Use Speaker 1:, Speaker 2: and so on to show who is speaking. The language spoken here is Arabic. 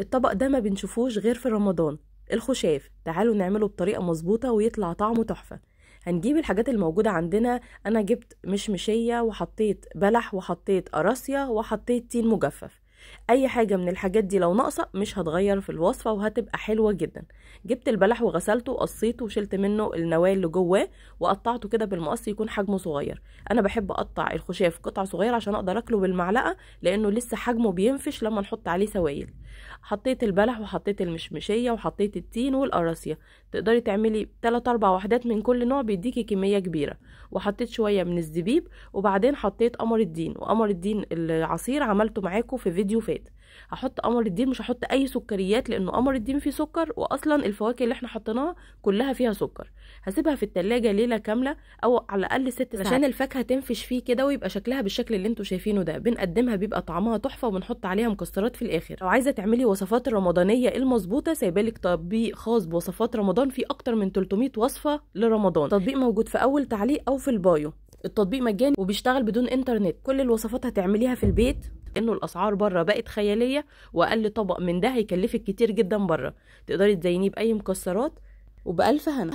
Speaker 1: الطبق ده ما بنشوفوش غير في رمضان الخشاف تعالوا نعمله بطريقة مظبوطة ويطلع طعمه تحفة هنجيب الحاجات الموجودة عندنا أنا جبت مشمشية وحطيت بلح وحطيت قراصية وحطيت تين مجفف اي حاجه من الحاجات دي لو ناقصه مش هتغير في الوصفه وهتبقى حلوه جدا جبت البلح وغسلته وقصيته وشلت منه النواه اللي جواه وقطعته كده بالمقص يكون حجمه صغير انا بحب اقطع الخشاف قطع صغيره عشان اقدر اكله بالمعلقه لانه لسه حجمه بينفش لما نحط عليه سوائل حطيت البلح وحطيت المشمشيه وحطيت التين والقراصيه تقدري تعملي 3 4 وحدات من كل نوع بيديكي كميه كبيره وحطيت شويه من الزبيب وبعدين حطيت قمر الدين وقمر الدين العصير عملته معاكم في فيديو فات هحط قمر الدين مش هحط اي سكريات لانه قمر الدين فيه سكر واصلا الفواكه اللي احنا حطيناها كلها فيها سكر هسيبها في التلاجة ليله كامله او على الاقل ست ساعات عشان الفاكهه تنفش فيه كده ويبقى شكلها بالشكل اللي انتوا شايفينه ده بنقدمها بيبقى طعمها تحفه وبنحط عليها مكسرات في الاخر لو عايزه تعملي وصفات رمضانيه المظبوطه سايبالك تطبيق خاص بوصفات رمضان فيه اكتر من 300 وصفه لرمضان التطبيق موجود في اول تعليق او في البايو التطبيق مجاني وبيشتغل بدون انترنت كل الوصفات هتعمليها في البيت انه الاسعار بره بقت خياليه واقل طبق من ده هيكلفك كتير جدا بره تقدري تزينيه باي مكسرات وبألف هنا